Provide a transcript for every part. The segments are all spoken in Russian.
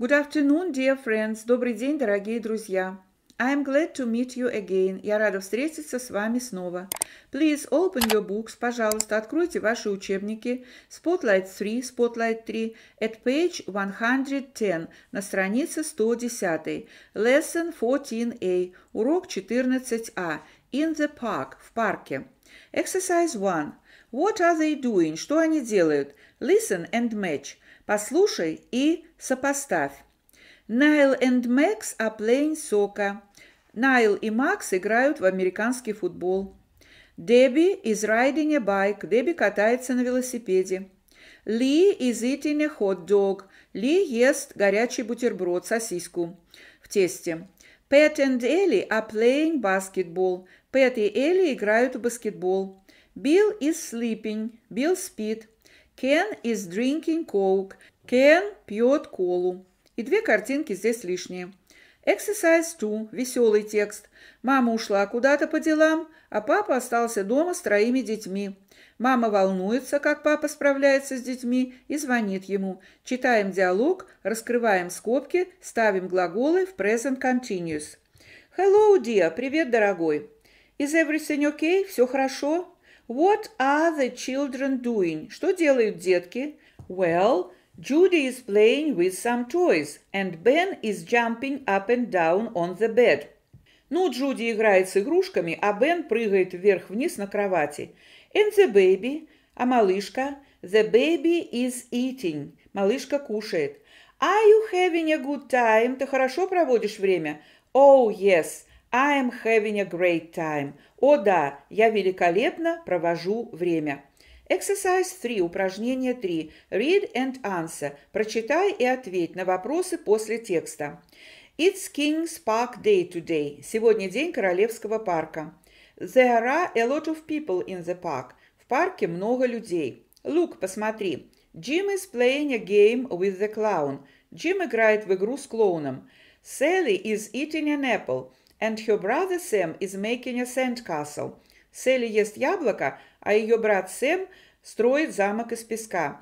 Good afternoon, dear friends. Добрый день, дорогие друзья. I am glad to meet you again. Я рада встретиться с вами снова. Please open your books. Пожалуйста, откройте ваши учебники. Spotlight 3, Spotlight 3, at page 110, на странице 110. Lesson 14a, урок 14a, in the park, в парке. Exercise 1. What are they doing? Что они делают? Listen and match. Послушай и сопоставь. Найл и Макс are playing soccer. Найл и Макс играют в американский футбол. Дебби is riding a bike. Дебби катается на велосипеде. Ли is eating a hot dog. Ли ест горячий бутерброд, сосиску в тесте. Пэт и Элли are playing basketball. Пэт и Элли играют в баскетбол. Билл is sleeping. Билл спит. Кен is drinking coke. Кен пьет колу. И две картинки здесь лишние. Exercise 2. Веселый текст. Мама ушла куда-то по делам, а папа остался дома с троими детьми. Мама волнуется, как папа справляется с детьми, и звонит ему. Читаем диалог, раскрываем скобки, ставим глаголы в present continuous. Hello, dear. Привет, дорогой. Is everything okay? Все хорошо? What are the children doing? Что делают детки? Well, Judy is playing with some toys, and Ben is jumping up and down on the bed. Ну, Джуди играет с игрушками, а Бен прыгает вверх-вниз на кровати. And the baby, а малышка, the baby is eating. Малышка кушает. Are you having a good time? Ты хорошо проводишь время? Oh, yes. I am having a great time. О да, я великолепно провожу время. Exercise 3, упражнение 3. Read and answer. Прочитай и ответь на вопросы после текста. It's King's Park Day today. Сегодня день Королевского парка. There are a lot of people in the park. В парке много людей. Look, посмотри. Jim is playing a game with the clown. Джим играет в игру с клоуном. Sally is eating an apple. And her brother Sam is making a sandcastle. Сэлли ест яблоко, а ее брат Сэм строит замок из песка.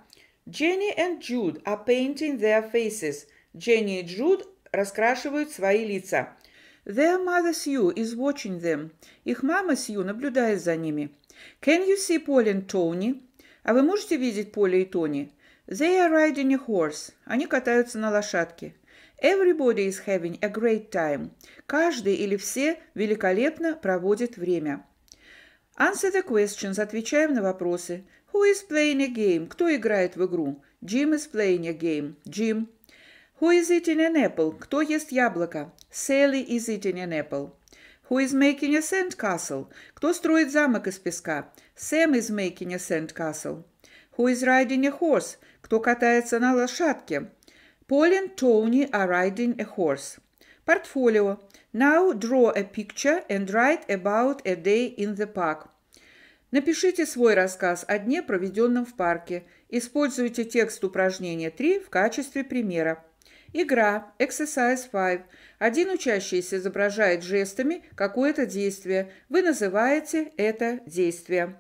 Jenny and Jude are painting their faces. Jenny и Джуд раскрашивают свои лица. Their mother Sue is watching them. Их мама Сью наблюдает за ними. Can you see Paul and Tony? А вы можете видеть Поля и Тони? They are riding a horse. Они катаются на лошадке. Everybody is having a great time. Каждый или все великолепно проводит время. Answer the questions. Отвечаем на вопросы. Who is playing a game? Кто играет в игру? Jim is playing a game. Jim. Who is eating an apple? Кто ест яблоко? Sally is eating an apple. Who is making a sand castle? Кто строит замок из песка? Sam is making a sand castle. Who is riding a horse? Кто катается на лошадке? Paul and Tony are riding a horse. Portfolio. Now draw a picture and write about a day in the park. Напишите свой рассказ о дне, проведенном в парке. Используйте текст упражнения 3 в качестве примера. Игра. Exercise 5. Один учащийся изображает жестами какое-то действие. Вы называете это действие.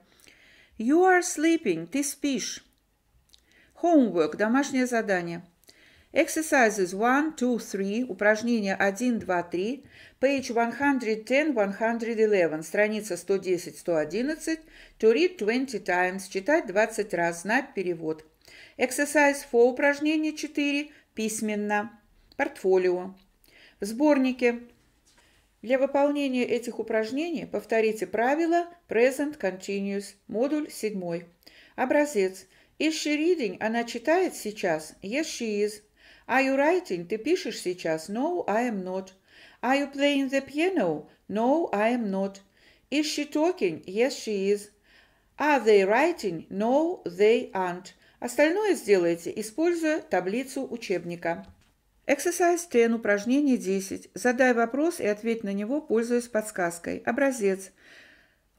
You are sleeping. Ты спишь. Homework. Домашнее задание. Exercises 1, 2, 3, упражнения 1, 2, 3, page 110-111, страница 110-111, to read 20 times, читать 20 раз, знать перевод. Exercise 4, упражнение 4, письменно, портфолио. В сборнике для выполнения этих упражнений повторите правила Present Continuous, модуль 7. Образец. Is she reading? Она читает сейчас? Yes, she is. Are you writing? Ты пишешь сейчас? No, I am not. Are you playing the piano? No, I am not. Is she talking? Yes, she is. Are they writing? No, they aren't. Остальное сделайте, используя таблицу учебника. Exercise 10, упражнение 10. Задай вопрос и ответь на него, пользуясь подсказкой. Образец.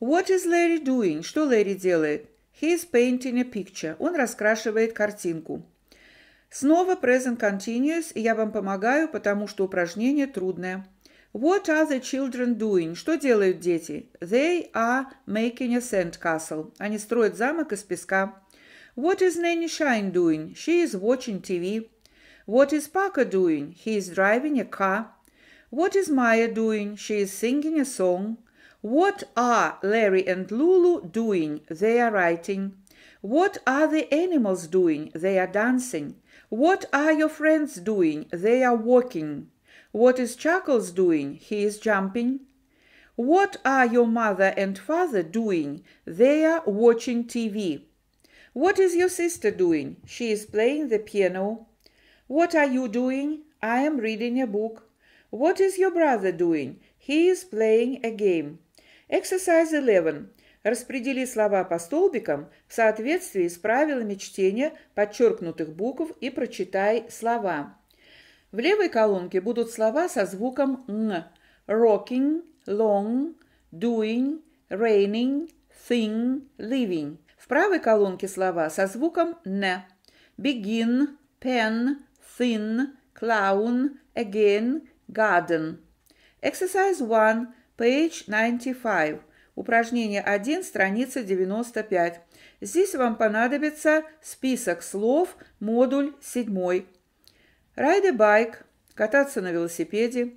What is Larry doing? Что Лэри делает? He is painting a picture. Он раскрашивает картинку. Снова present continuous, и я вам помогаю, потому что упражнение трудное. What are the children doing? Что делают дети? They are making a sandcastle. Они строят замок из песка. What is Nanny Shine doing? She is watching TV. What is Parker doing? He is driving a car. What is Maya doing? She is singing a song. What are Larry and Lulu doing? They are writing. What are the animals doing? They are dancing. What are your friends doing? They are walking. What is Chuckles doing? He is jumping. What are your mother and father doing? They are watching TV. What is your sister doing? She is playing the piano. What are you doing? I am reading a book. What is your brother doing? He is playing a game. Exercise 11. Распредели слова по столбикам в соответствии с правилами чтения подчеркнутых букв и прочитай слова. В левой колонке будут слова со звуком «н» – «rocking», «long», «doing», «raining», «thing», «living». В правой колонке слова со звуком «н» – «begin», «pen», «thin», «clown», «again», «garden». Exercise 1, page 95. Упражнение 1, страница 95. Здесь вам понадобится список слов, модуль 7. Ride a bike – кататься на велосипеде.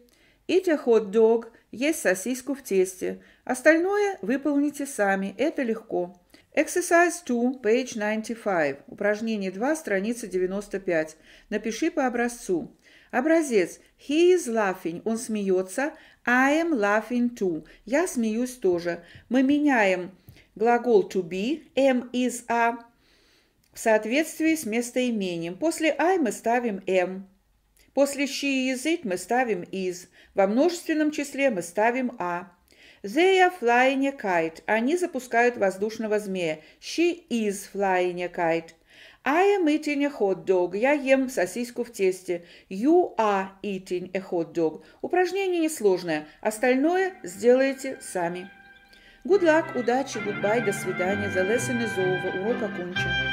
Eat a hot dog – есть сосиску в тесте. Остальное выполните сами, это легко. Exercise 2, page 95. Упражнение 2, страница 95. Напиши по образцу. Образец «He is laughing» – он смеется. «I am laughing too» – я смеюсь тоже. Мы меняем глагол «to be» – «am is a» в соответствии с местоимением. После «I» мы ставим «am». После «she is it» мы ставим «is». Во множественном числе мы ставим «a». They are flying a kite. Они запускают воздушного змея. She is flying a kite. I am eating a hot dog. Я ем сосиску в тесте. You are eating a hot dog. Упражнение несложное. Остальное сделайте сами. Good luck, удачи, goodbye, до свидания. The lesson is over. Урок окончен.